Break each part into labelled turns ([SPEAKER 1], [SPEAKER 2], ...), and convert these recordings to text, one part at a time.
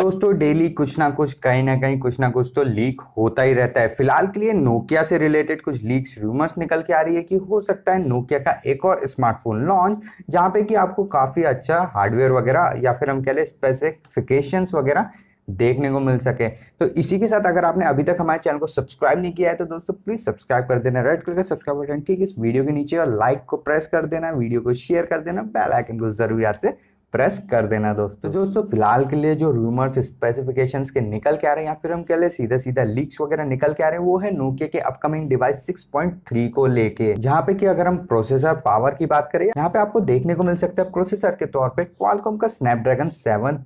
[SPEAKER 1] दोस्तों डेली कुछ ना कुछ कहीं ना कहीं कुछ ना कुछ तो लीक होता ही रहता है फिलहाल के लिए नोकिया से रिलेटेड कुछ लीक्स रूमर्स निकल के आ रही है कि हो सकता है नोकिया का एक और स्मार्टफोन लॉन्च जहाँ पे कि आपको काफ़ी अच्छा हार्डवेयर वगैरह या फिर हम कह लें स्पेसिफिकेशन वगैरह देखने को मिल सके तो इसी के साथ अगर आपने अभी तक हमारे चैनल को सब्सक्राइब नहीं किया है तो दोस्तों प्लीज़ सब्सक्राइब कर देना रेड कलर का सब्सक्राइब बटन ठीक है इस वीडियो के नीचे और लाइक को प्रेस कर देना वीडियो को शेयर कर देना बेल आइकन को जरूर याद से प्रेस कर देना दोस्तों तो दोस्तों फिलहाल के लिए जो रूमर्स स्पेसिफिकेशंस के निकल के आ रहे हैं या फिर हम कह लें सीधा सीधा लीक्स वगैरह निकल के आ रहे हैं वो है नोकिया के अपकमिंग डिवाइस 6.3 को लेके जहाँ पे कि अगर हम प्रोसेसर पावर की बात करें यहाँ पे आपको देखने को मिल सकता है प्रोसेसर के तौर पर क्वालकॉम का स्नैपड्रैगन सेवन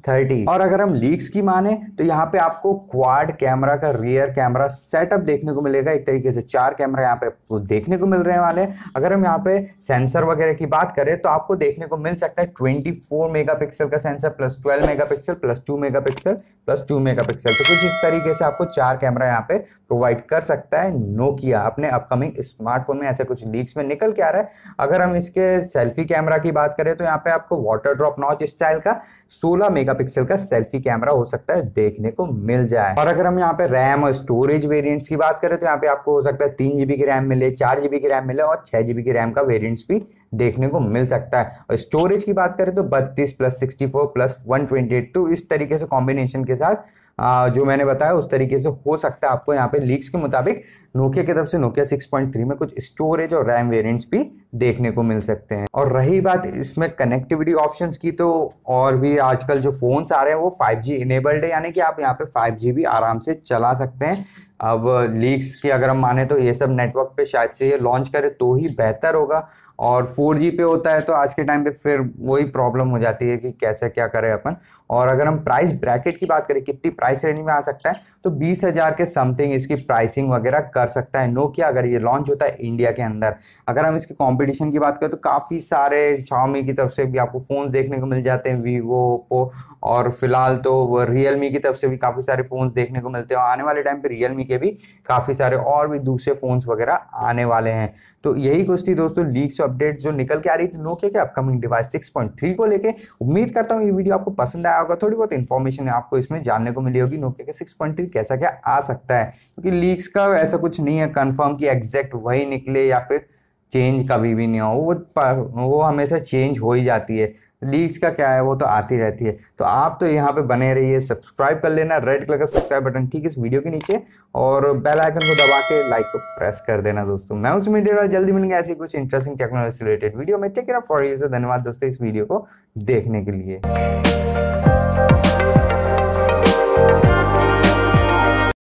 [SPEAKER 1] और अगर हम लीक्स की माने तो यहाँ पे आपको क्वाड कैमरा का रियर कैमरा सेटअप देखने को मिलेगा एक तरीके से चार कैमरा यहाँ पे आपको देखने को मिल रहे वाले अगर हम यहाँ पे सेंसर वगैरह की बात करें तो आपको देखने को मिल सकता है ट्वेंटी फोर मेगापिक्सल का sensor plus twelve megapixel plus two megapixel plus two megapixel तो कुछ इस तरीके से आपको चार कैमरा यहाँ पे प्रोवाइड कर सकता है नोकिया अपने अपकमिंग स्मार्टफोन में ऐसे कुछ लीक्स में निकल के आ रहा है अगर हम इसके सेल्फी कैमरा की बात करें तो यहाँ पे आपको वाटर ड्रॉप नॉच स्टाइल का सोलह मेगा का सेल्फी कैमरा हो सकता है देखने को मिल जाए और अगर हम यहाँ पे रैम और स्टोरेज वेरियंट्स की बात करें तो यहाँ पे आपको हो सकता है तीन की रैम मिले चार की रैम मिले और छह की रैम का वेरियंट्स भी देखने को मिल सकता है और स्टोरेज की बात करें तो बत्तीस thirties plus sixty four plus one twenty eight तो इस तरीके से कॉम्बिनेशन के साथ जो मैंने बताया उस तरीके से हो सकता है आपको यहाँ पे लीक्स के मुताबिक नोकिया की तरफ से नोकिया सिक्स पॉइंट थ्री में कुछ स्टोरेज और रैम वेरियंट्स भी देखने को मिल सकते हैं और रही बात इसमें कनेक्टिविटी ऑप्शन की तो और भी आजकल जो फ़ोन्स आ रहे हैं वो फाइव जी इनेबल्ड है यानी कि आप यहाँ पे फाइव जी भी आराम से चला सकते हैं अब लीक्स की अगर हम माने तो ये सब नेटवर्क पे शायद से ये लॉन्च करे तो ही बेहतर होगा और 4G पे होता है तो आज के टाइम पे फिर वही प्रॉब्लम हो जाती है कि कैसे क्या करें अपन और अगर हम प्राइस ब्रैकेट की बात करें कितनी प्राइस रेंज में आ सकता है तो बीस हज़ार के समथिंग इसकी प्राइसिंग वगैरह कर सकता है नोकिया अगर ये लॉन्च होता है इंडिया के अंदर अगर हम इसकी कॉम्पिटिव कंपटीशन की बात करें तो काफ़ी सारे शाओमी की तरफ से भी आपको फ़ोन देखने को मिल जाते हैं वीवो ओप्पो और फिलहाल तो रियल की तरफ से भी काफ़ी सारे फ़ोन्स देखने को मिलते हैं आने वाले टाइम पे रियल के भी काफ़ी सारे और भी दूसरे फ़ोन्स वगैरह आने वाले हैं तो यही कुछ थी दोस्तों लीक्स अपडेट जो निकल के आ रही थी नोकिया के अपकमिंग डिवाइस सिक्स को लेकर उम्मीद करता हूँ ये वीडियो आपको पसंद आया होगा थोड़ी बहुत इन्फॉर्मेशन आपको इसमें जानने को मिली होगी नोकिया के सिक्स कैसा क्या आ सकता है क्योंकि लीक्स का ऐसा कुछ नहीं है कन्फर्म कि एग्जैक्ट वही निकले या फिर चेंज कभी भी नहीं हो वो पर, वो हमेशा चेंज हो ही जाती है लीक्स का क्या है वो तो आती रहती है तो आप तो यहाँ पे बने रहिए सब्सक्राइब कर लेना रेड कलर का सब्सक्राइब बटन ठीक है इस वीडियो के नीचे और बेल आइकन को दबा के लाइक को प्रेस कर देना दोस्तों मैं उस मीडियो जल्दी मिलेंगे ऐसी कुछ इंटरेस्टिंग टेक्नोलॉजी रिलेटेड वीडियो में टेक फॉर यू से धन्यवाद दोस्तों इस वीडियो को देखने के लिए